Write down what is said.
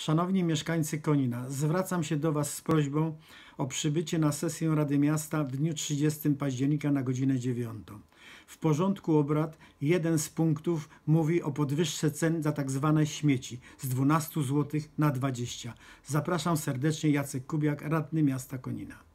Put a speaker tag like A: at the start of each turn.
A: Szanowni mieszkańcy Konina, zwracam się do Was z prośbą o przybycie na sesję Rady Miasta w dniu 30 października na godzinę 9. W porządku obrad jeden z punktów mówi o podwyższeniu cen za tak zwane śmieci z 12 zł na 20. Zapraszam serdecznie Jacek Kubiak, radny miasta Konina.